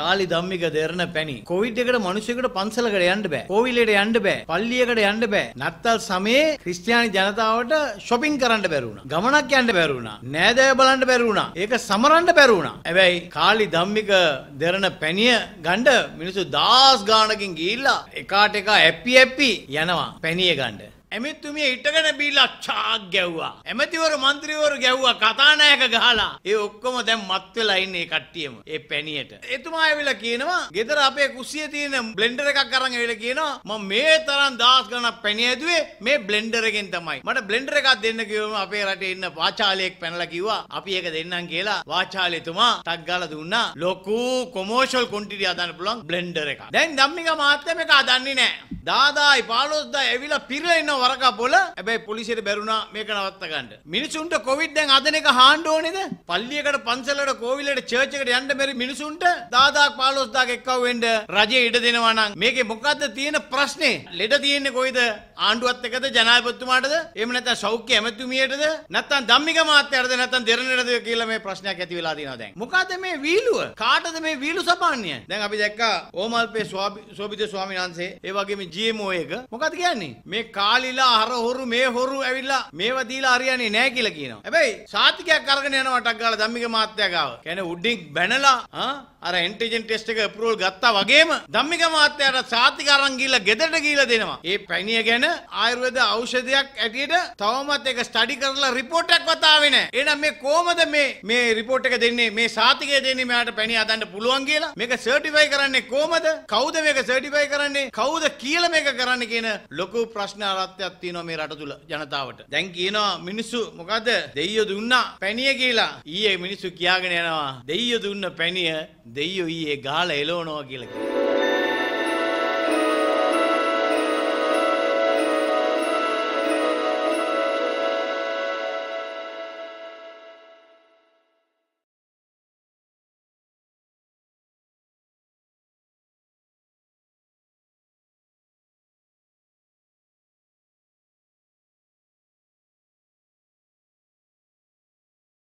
කාලි ධම්මික දෙරණ පැණි. කොවිඩ් එකට මිනිසෙකුට පන්සලකට යන්න බෑ. කෝවිලයට යන්න බෑ. පල්ලියකට යන්න බෑ. නත්තල් සමයේ ක්‍රිස්තියානි ජනතාවට shopping කරන්න බැරි වුණා. ගමනක් යන්න බැරි වුණා. නෑදෑය බලන්න බැරි වුණා. ඒක සමරන්න බැරි වුණා. හැබැයි කාලි ධම්මික දෙරණ පැණිය ගන්න මිනිස්සු දාස් ගාණකින් ගිහිල්ලා එකාට එක ඇපි ඇපි යනවා පැණිය ගන්න. ඇමතිතුමිය ඉටගෙන බීලා චාක් ගැව්වා. ඇමතිවරු മന്ത്രിවරු ගැව්වා කතානායක ගහලා. ඒ ඔක්කොම දැන් මත් වෙලා ඉන්නේ කට්ටියම. ඒ පැණියට. එතුමා ඇවිල්ලා කියනවා, "ගෙදර අපේ කුස්සියේ තියෙන බ්ලෙන්ඩර් එකක් අරන් ඇවිල්ලා කියනවා, මම මේ තරම් දහස් ගණක් පැණි ඇදුවේ මේ බ්ලෙන්ඩර් එකෙන් තමයි. මට බ්ලෙන්ඩර් එකක් දෙන්න කිව්වම අපේ රටේ ඉන්න වාචාලයෙක් පැනලා කිව්වා, "අපි ඒක දෙන්නම්" කියලා වාචාලයතුමා ටක් ගාලා දුන්නා. ලොකු කොමර්ෂල් කොන්ටිටි හදන්න පුළුවන් බ්ලෙන්ඩර් එකක්. දැන් ධම්මික මාත්‍යම එක හදන්නේ නැහැ. දාදායි 15000 ඇවිල්ලා පිරලා ඉන්න වරකා පොළ. හැබැයි පොලිසියට බැරුණා මේක නවත්ත ගන්න. මිනිසුන්ට කොවිඩ් දැන් අදන එක හාන්න ඕනේද? පල්ලියකට පන්සලකට කෝවිලකට චර්ච් එකට යන්න බැරි මිනිසුන්ට 10000ක් 15000ක් එක්කව වෙන්න රජය ඉඩ දෙනවා නම් මේකේ මොකද්ද තියෙන ප්‍රශ්නේ? ලෙඩ තියෙන්නේ කොයිද? ආණ්ඩුවත් එකද ජනාධිපතිතුමාටද? එහෙම නැත්නම් සෞඛ්‍ය ඇමතුමියටද? නැත්නම් ධම්මික මාත්‍යරද නැත්නම් දෙරණටද කියලා මේ ප්‍රශ්නයක් ඇති වෙලා තියෙනවා දැන්. මොකද මේ වීලුව? කාටද මේ වීලු සපන්නේ? දැන් අපි දැක්කා ඕමල්පේ සෝබිත ස්වාමීන් වහන්සේ ඒ වගේම ජී GMO එක මොකද කියන්නේ? මේ කාලිලා අර හොරු මේ හොරු ඇවිල්ලා මේවා දීලා හරියන්නේ නැහැ කියලා කියනවා. හැබැයි සාතිකයක් අරගෙන යනවා ටක් ගාලා ධම්මික මාත්‍යා ගාව. කියන්නේ උඩින් බැනලා අර ඇන්ටිජන් ටෙස්ට් එක අප්‍රූවල් ගත්තා වගේම ධම්මික මාත්‍යාට සාතික අරන් ගිහලා ගෙදරට ගිහලා දෙනවා. ඒ පැණිය ගැන ආයුර්වේද ඖෂධයක් ඇටියට තවමත් ඒක ස්ටඩි කරලා report එකක් වතාවේ නැහැ. එහෙනම් මේ කොහමද මේ මේ report එක දෙන්නේ මේ සාතිකය දෙන්නේ මෙයාට පැණිය හදන්න පුළුවන් කියලා? මේක සර්ටිෆයි කරන්නේ කොහමද? කවුද මේක සර්ටිෆයි කරන්නේ? කවුද කියලා කියල මේක කරන්න කියන ලොකු ප්‍රශ්න අරත්‍යයක් තියෙනවා මේ රට තුල ජනතාවට. දැන් කියනවා මිනිස්සු මොකද දෙයියෝ දුන්නා පැණිය කියලා. ඊයේ මිනිස්සු කියාගෙන යනවා දෙයියෝ දුන්න පැණිය දෙයියෝ ඊයේ ගහලා එලවනවා කියලා.